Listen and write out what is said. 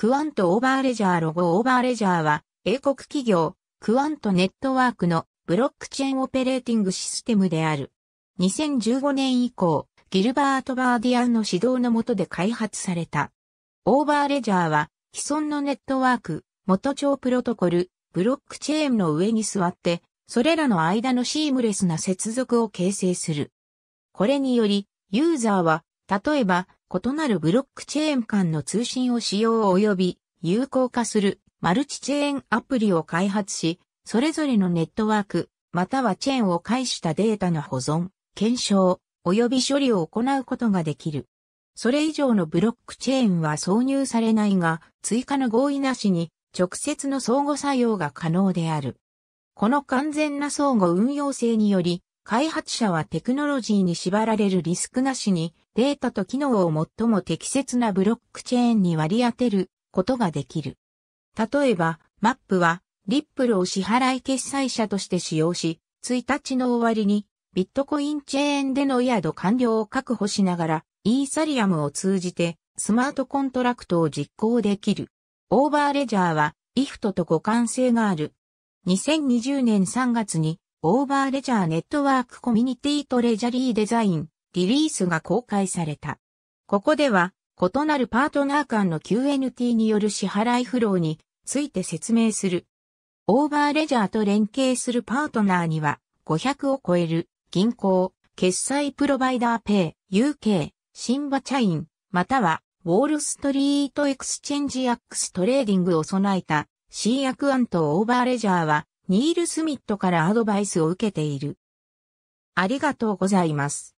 クワントオーバーレジャーロゴオーバーレジャーは、英国企業、クワントネットワークのブロックチェーンオペレーティングシステムである。2015年以降、ギルバート・バーディアンの指導の下で開発された。オーバーレジャーは、既存のネットワーク、元帳プロトコル、ブロックチェーンの上に座って、それらの間のシームレスな接続を形成する。これにより、ユーザーは、例えば、異なるブロックチェーン間の通信を使用及び有効化するマルチチェーンアプリを開発し、それぞれのネットワーク、またはチェーンを介したデータの保存、検証、及び処理を行うことができる。それ以上のブロックチェーンは挿入されないが、追加の合意なしに直接の相互作用が可能である。この完全な相互運用性により、開発者はテクノロジーに縛られるリスクなしにデータと機能を最も適切なブロックチェーンに割り当てることができる。例えば、マップはリップルを支払い決済者として使用し、1日の終わりにビットコインチェーンでのヤード完了を確保しながらイーサリアムを通じてスマートコントラクトを実行できる。オーバーレジャーはイフトと互換性がある。2020年3月にオーバーレジャーネットワークコミュニティとレジャリーデザイン、リリースが公開された。ここでは、異なるパートナー間の QNT による支払いフローについて説明する。オーバーレジャーと連携するパートナーには、500を超える銀行、決済プロバイダーペイ、UK、シンバチャイン、または、ウォールストリートエクスチェンジアックストレーディングを備えた C アクアントオーバーレジャーはニール・スミットからアドバイスを受けている。ありがとうございます。